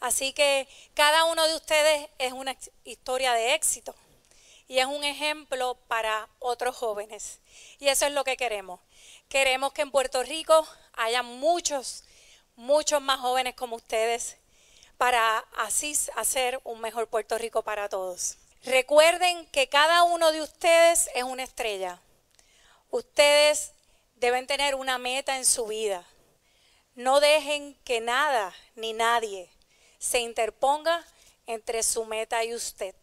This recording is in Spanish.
Así que cada uno de ustedes es una historia de éxito y es un ejemplo para otros jóvenes. Y eso es lo que queremos. Queremos que en Puerto Rico haya muchos, muchos más jóvenes como ustedes para así hacer un mejor Puerto Rico para todos. Recuerden que cada uno de ustedes es una estrella. Ustedes deben tener una meta en su vida. No dejen que nada ni nadie se interponga entre su meta y usted.